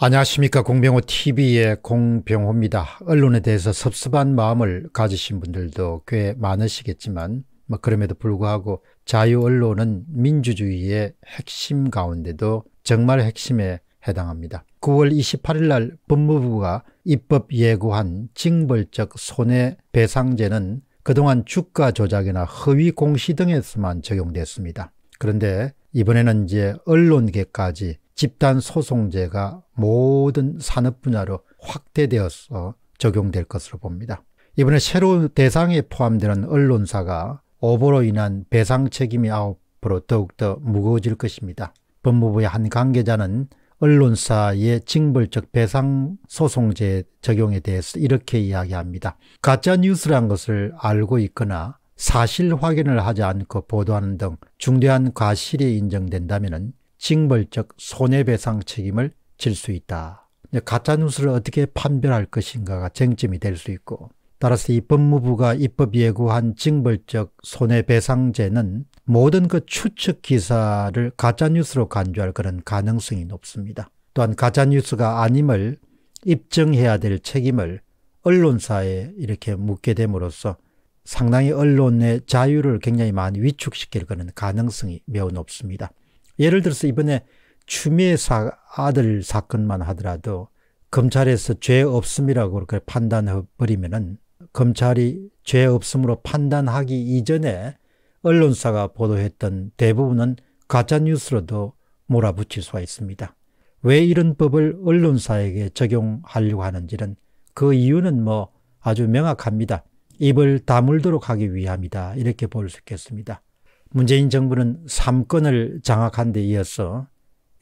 안녕하십니까 공병호 TV의 공병호입니다. 언론에 대해서 섭섭한 마음을 가지신 분들도 꽤 많으시겠지만 뭐 그럼에도 불구하고 자유 언론은 민주주의의 핵심 가운데도 정말 핵심에 해당합니다. 9월 28일 날 법무부가 입법 예고한 징벌적 손해배상제는 그동안 주가 조작이나 허위 공시 등에서만 적용됐습니다. 그런데 이번에는 이제 언론계까지 집단 소송제가 모든 산업 분야로 확대되어서 적용될 것으로 봅니다. 이번에 새로운 대상에 포함되는 언론사가 오보로 인한 배상 책임이 앞으로 더욱더 무거워질 것입니다. 법무부의 한 관계자는 언론사의 징벌적 배상 소송제 적용에 대해서 이렇게 이야기합니다. 가짜 뉴스란 것을 알고 있거나 사실 확인을 하지 않고 보도하는 등 중대한 과실이 인정된다면 징벌적 손해배상 책임을 질 수 있다. 가짜뉴스를 어떻게 판별할 것인가가 쟁점이 될 수 있고 따라서 이 법무부가 입법 예고한 징벌적 손해배상제는 모든 그 추측 기사를 가짜뉴스로 간주할 그런 가능성이 높습니다. 또한 가짜뉴스가 아님을 입증해야 될 책임을 언론사에 이렇게 묻게 됨으로써 상당히 언론의 자유를 굉장히 많이 위축시킬 그런 가능성이 매우 높습니다. 예를 들어서 이번에 추미애 사, 아들 사건만 하더라도 검찰에서 죄 없음이라고 그렇게 판단해버리면은 검찰이 죄 없음으로 판단하기 이전에 언론사가 보도했던 대부분은 가짜뉴스로도 몰아붙일 수가 있습니다. 왜 이런 법을 언론사에게 적용하려고 하는지는 그 이유는 뭐 아주 명확합니다. 입을 다물도록 하기 위함이다. 이렇게 볼 수 있겠습니다. 문재인 정부는 3권을 장악한 데 이어서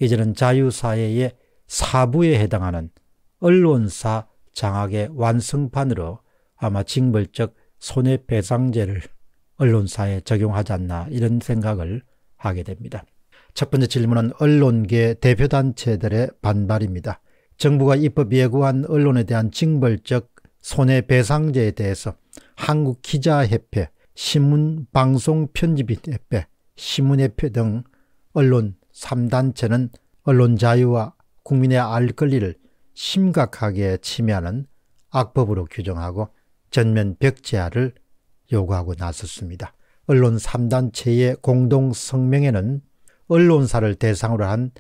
이제는 자유사회의 사부에 해당하는 언론사 장악의 완성판으로 아마 징벌적 손해배상제를 언론사에 적용하지 않나 이런 생각을 하게 됩니다. 첫 번째 질문은 언론계 대표단체들의 반발입니다. 정부가 입법 예고한 언론에 대한 징벌적 손해배상제에 대해서 한국기자협회 신문 방송 편집인협회, 신문협회 등 언론 3단체는 언론 자유와 국민의 알 권리를 심각하게 침해하는 악법으로 규정하고 전면 벽제화를 요구하고 나섰습니다. 언론 3단체의 공동 성명에는 언론사를 대상으로 한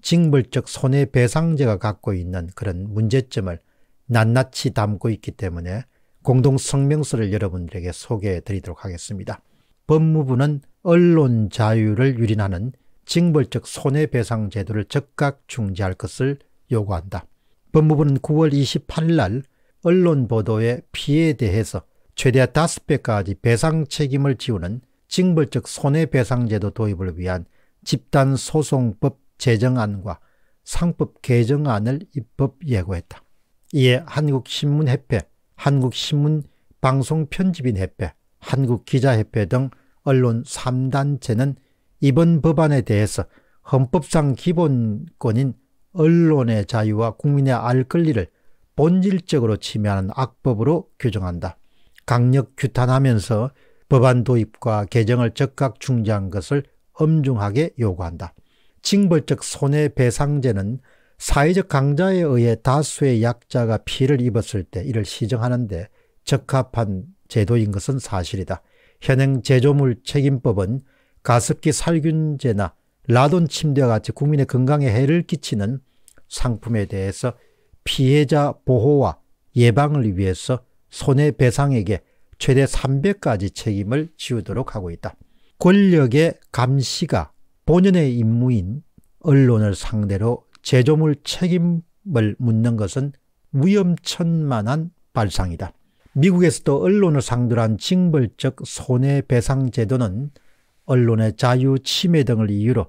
징벌적 손해배상제가 갖고 있는 그런 문제점을 낱낱이 담고 있기 때문에 공동성명서를 여러분들에게 소개해 드리도록 하겠습니다. 법무부는 언론 자유를 유린하는 징벌적 손해배상 제도를 적각 중지할 것을 요구한다. 법무부는 9월 28일 날 언론 보도의 피해에 대해서 최대 5배까지 배상 책임을 지우는 징벌적 손해배상제도 도입을 위한 집단소송법 제정안과 상법 개정안을 입법 예고했다. 이에 한국신문협회, 한국신문 방송편집인협회, 한국기자협회 등 언론 3단체는 이번 법안에 대해서 헌법상 기본권인 언론의 자유와 국민의 알 권리를 본질적으로 침해하는 악법으로 규정한다. 강력 규탄하면서 법안 도입과 개정을 적각 중지한 것을 엄중하게 요구한다. 징벌적 손해배상제는 사회적 강자에 의해 다수의 약자가 피를 입었을 때 이를 시정하는데 적합한 제도인 것은 사실이다. 현행 제조물 책임법은 가습기 살균제나 라돈 침대와 같이 국민의 건강에 해를 끼치는 상품에 대해서 피해자 보호와 예방을 위해서 손해배상액에 최대 3배까지 책임을 지우도록 하고 있다. 권력의 감시가 본연의 임무인 언론을 상대로 제조물 책임을 묻는 것은 위험천만한 발상이다. 미국에서도 언론을 상대로 한 징벌적 손해배상 제도는 언론의 자유 침해 등을 이유로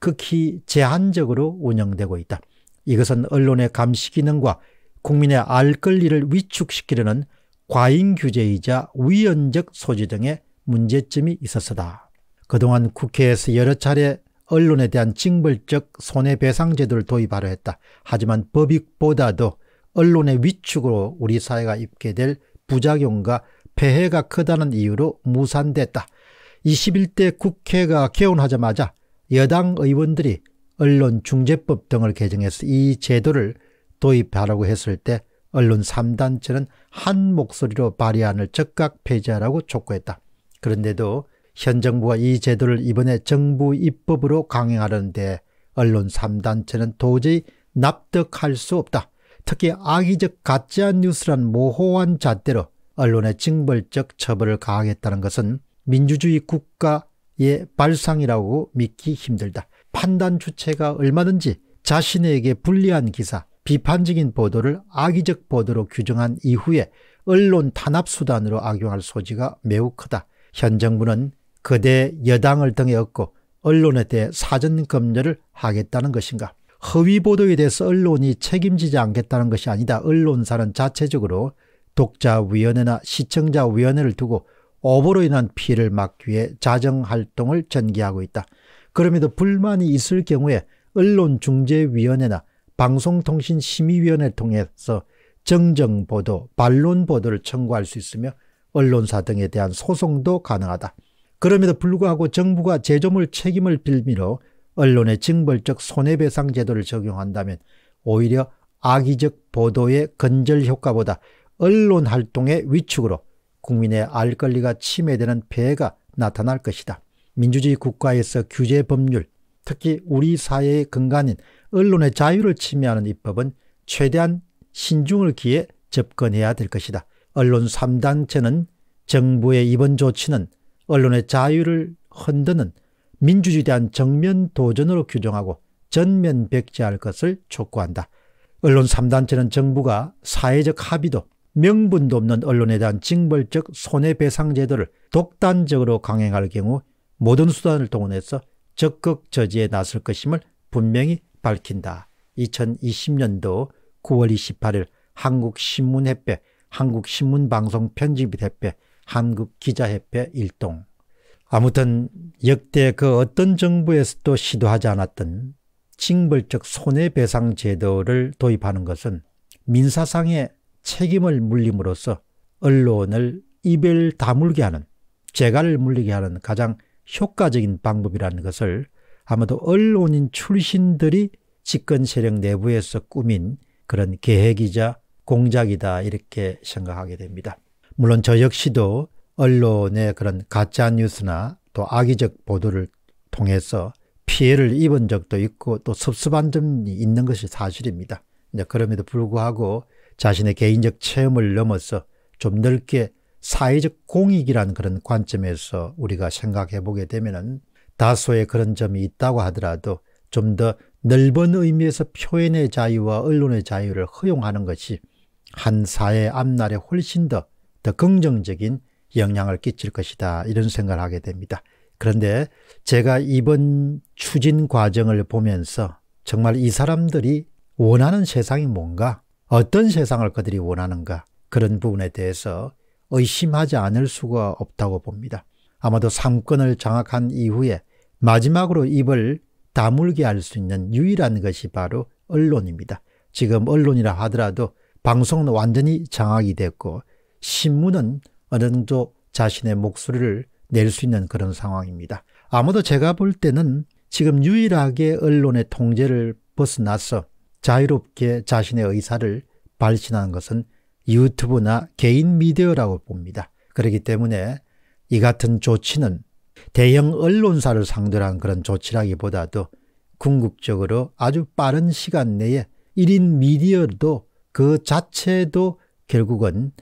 극히 제한적으로 운영되고 있다. 이것은 언론의 감시 기능과 국민의 알 권리를 위축시키려는 과잉 규제이자 위헌적 소지 등의 문제점이 있어서다. 그동안 국회에서 여러 차례 언론에 대한 징벌적 손해배상제도를 도입하려 했다. 하지만 법익보다도 언론의 위축으로 우리 사회가 입게 될 부작용과 폐해가 크다는 이유로 무산됐다. 21대 국회가 개원하자마자 여당 의원들이 언론중재법 등을 개정해서 이 제도를 도입하라고 했을 때 언론 3단체는 한 목소리로 발의안을 적각 폐지하라고 촉구했다. 그런데도 현 정부가 이 제도를 이번에 정부 입법으로 강행하려는데 언론 3단체는 도저히 납득할 수 없다. 특히 악의적 가짜뉴스란 모호한 잣대로 언론의 징벌적 처벌을 가하겠다는 것은 민주주의 국가의 발상이라고 믿기 힘들다. 판단 주체가 얼마든지 자신에게 불리한 기사, 비판적인 보도를 악의적 보도로 규정한 이후에 언론 탄압 수단으로 악용할 소지가 매우 크다. 현 정부는 거대 여당을 등에 업고 언론에 대해 사전 검열을 하겠다는 것인가? 허위 보도에 대해서 언론이 책임지지 않겠다는 것이 아니다. 언론사는 자체적으로 독자위원회나 시청자위원회를 두고 오보로 인한 피해를 막기 위해 자정활동을 전개하고 있다. 그럼에도 불만이 있을 경우에 언론중재위원회나 방송통신심의위원회를 통해서 정정보도, 반론보도를 청구할 수 있으며 언론사 등에 대한 소송도 가능하다. 그럼에도 불구하고 정부가 제조물 책임을 빌미로 언론의 징벌적 손해배상 제도를 적용한다면 오히려 악의적 보도의 건절 효과보다 언론 활동의 위축으로 국민의 알 권리가 침해되는 폐해가 나타날 것이다. 민주주의 국가에서 규제 법률, 특히 우리 사회의 근간인 언론의 자유를 침해하는 입법은 최대한 신중을 기해 접근해야 될 것이다. 언론 3단체는 정부의 이번 조치는 언론의 자유를 흔드는 민주주의에 대한 정면 도전으로 규정하고 전면 백제할 것을 촉구한다. 언론 3단체는 정부가 사회적 합의도 명분도 없는 언론에 대한 징벌적 손해배상 제도를 독단적으로 강행할 경우 모든 수단을 동원해서 적극 저지에 나설 것임을 분명히 밝힌다. 2020년도 9월 28일 한국신문협회 한국신문방송편집협회 한국기자협회 일동. 아무튼 역대 그 어떤 정부에서도 시도하지 않았던 징벌적 손해배상 제도를 도입하는 것은 민사상의 책임을 물림으로써 언론을 입을 다물게 하는 재갈을 물리게 하는 가장 효과적인 방법이라는 것을 아마도 언론인 출신들이 집권 세력 내부에서 꾸민 그런 계획이자 공작이다 이렇게 생각하게 됩니다. 물론 저 역시도 언론의 그런 가짜 뉴스나 또 악의적 보도를 통해서 피해를 입은 적도 있고 또 섭섭한 점이 있는 것이 사실입니다. 그럼에도 불구하고 자신의 개인적 체험을 넘어서 좀 넓게 사회적 공익이라는 그런 관점에서 우리가 생각해 보게 되면 다소의 그런 점이 있다고 하더라도 좀 더 넓은 의미에서 표현의 자유와 언론의 자유를 허용하는 것이 한사회 앞날에 훨씬 더더 긍정적인 영향을 끼칠 것이다. 이런 생각을 하게 됩니다. 그런데 제가 이번 추진 과정을 보면서 정말 이 사람들이 원하는 세상이 뭔가, 어떤 세상을 그들이 원하는가, 그런 부분에 대해서 의심하지 않을 수가 없다고 봅니다. 아마도 3권을 장악한 이후에 마지막으로 입을 다물게 할 수 있는 유일한 것이 바로 언론입니다. 지금 언론이라 하더라도 방송은 완전히 장악이 됐고 신문은 어느 정도 자신의 목소리를 낼 수 있는 그런 상황입니다. 아무도 제가 볼 때는 지금 유일하게 언론의 통제를 벗어나서 자유롭게 자신의 의사를 발신하는 것은 유튜브나 개인 미디어라고 봅니다. 그렇기 때문에 이 같은 조치는 대형 언론사를 상대로 한 그런 조치라기보다도 궁극적으로 아주 빠른 시간 내에 1인 미디어도 그 자체도 결국은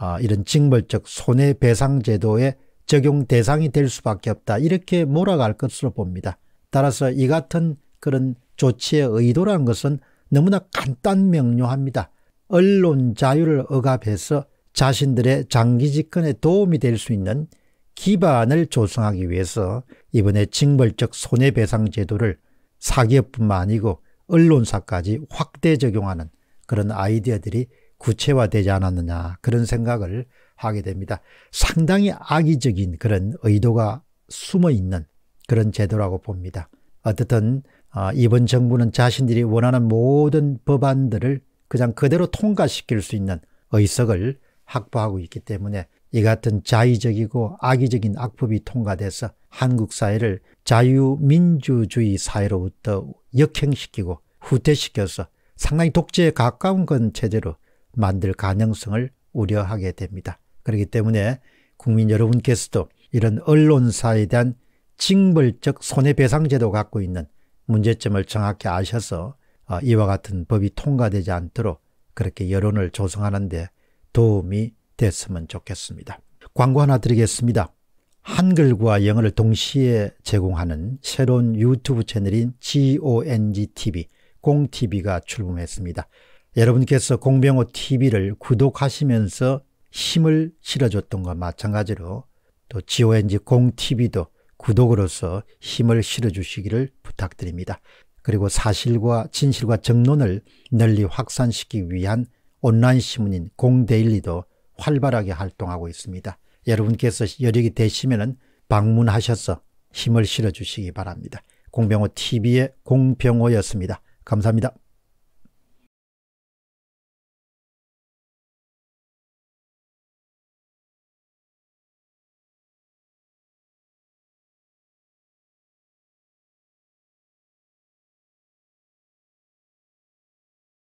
아, 이런 징벌적 손해배상 제도의 적용 대상이 될 수밖에 없다. 이렇게 몰아갈 것으로 봅니다. 따라서 이 같은 그런 조치의 의도라는 것은 너무나 간단 명료합니다. 언론 자유를 억압해서 자신들의 장기 집권에 도움이 될 수 있는 기반을 조성하기 위해서 이번에 징벌적 손해배상 제도를 사기업뿐만 아니고 언론사까지 확대 적용하는 그런 아이디어들이 구체화되지 않았느냐 그런 생각을 하게 됩니다. 상당히 악의적인 그런 의도가 숨어 있는 그런 제도라고 봅니다. 어떻든 어, 이번 정부는 자신들이 원하는 모든 법안들을 그냥 그대로 통과시킬 수 있는 의석을 확보하고 있기 때문에 이 같은 자의적이고 악의적인 악법이 통과돼서 한국 사회를 자유민주주의 사회로부터 역행시키고 후퇴시켜서 상당히 독재에 가까운 건 체제로 만들 가능성을 우려하게 됩니다. 그렇기 때문에 국민 여러분께서도 이런 언론사에 대한 징벌적 손해배상제도 갖고 있는 문제점을 정확히 아셔서 어, 이와 같은 법이 통과되지 않도록 그렇게 여론을 조성하는데 도움이 됐으면 좋겠습니다. 광고 하나 드리겠습니다. 한글과 영어를 동시에 제공하는 새로운 유튜브 채널인 GONG TV, 공TV가 출범했습니다. 여러분께서 공병호 TV를 구독하시면서 힘을 실어줬던 것 마찬가지로 또 GONG 공TV도 구독으로서 힘을 실어주시기를 부탁드립니다. 그리고 사실과 진실과 정론을 널리 확산시키기 위한 온라인 신문인 공데일리도 활발하게 활동하고 있습니다. 여러분께서 여력이 되시면 방문하셔서 힘을 실어주시기 바랍니다. 공병호 TV의 공병호였습니다. 감사합니다.